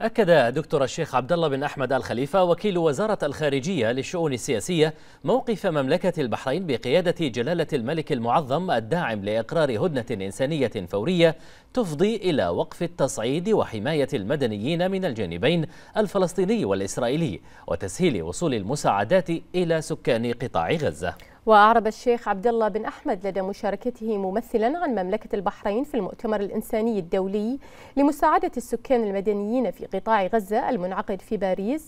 أكد دكتور الشيخ عبد الله بن أحمد الخليفة وكيل وزارة الخارجية للشؤون السياسية موقف مملكة البحرين بقيادة جلالة الملك المعظم الداعم لإقرار هدنة إنسانية فورية تفضي إلى وقف التصعيد وحماية المدنيين من الجانبين الفلسطيني والإسرائيلي وتسهيل وصول المساعدات إلى سكان قطاع غزة وأعرب الشيخ عبد الله بن أحمد لدى مشاركته ممثلا عن مملكة البحرين في المؤتمر الإنساني الدولي لمساعدة السكان المدنيين في قطاع غزة المنعقد في باريس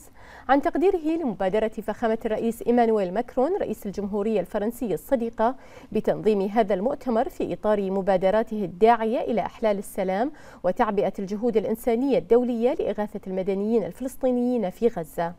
عن تقديره لمبادرة فخامة الرئيس إيمانويل ماكرون رئيس الجمهورية الفرنسية الصديقة بتنظيم هذا المؤتمر في إطار مبادراته الداعية إلى أحلال السلام وتعبئة الجهود الإنسانية الدولية لإغاثة المدنيين الفلسطينيين في غزة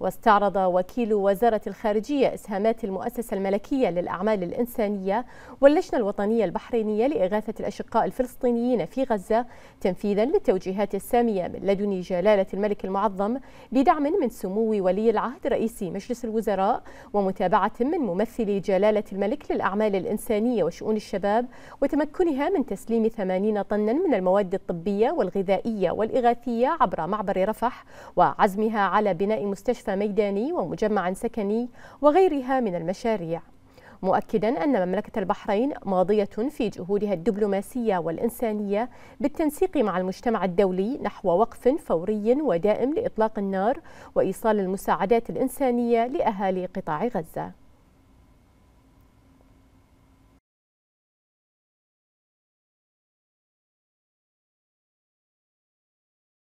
واستعرض وكيل وزارة الخارجية إسهامات المؤسسة الملكية للأعمال الإنسانية واللجنة الوطنية البحرينية لإغاثة الأشقاء الفلسطينيين في غزة تنفيذا للتوجيهات السامية من لدن جلالة الملك المعظم بدعم من سمو ولي العهد رئيس مجلس الوزراء ومتابعة من ممثل جلالة الملك للأعمال الإنسانية وشؤون الشباب وتمكنها من تسليم 80 طنا من المواد الطبية والغذائية والإغاثية عبر معبر رفح وعزمها على بناء مستشفى ميداني ومجمع سكني وغيرها من المشاريع مؤكدا أن مملكة البحرين ماضية في جهودها الدبلوماسية والإنسانية بالتنسيق مع المجتمع الدولي نحو وقف فوري ودائم لإطلاق النار وإيصال المساعدات الإنسانية لأهالي قطاع غزة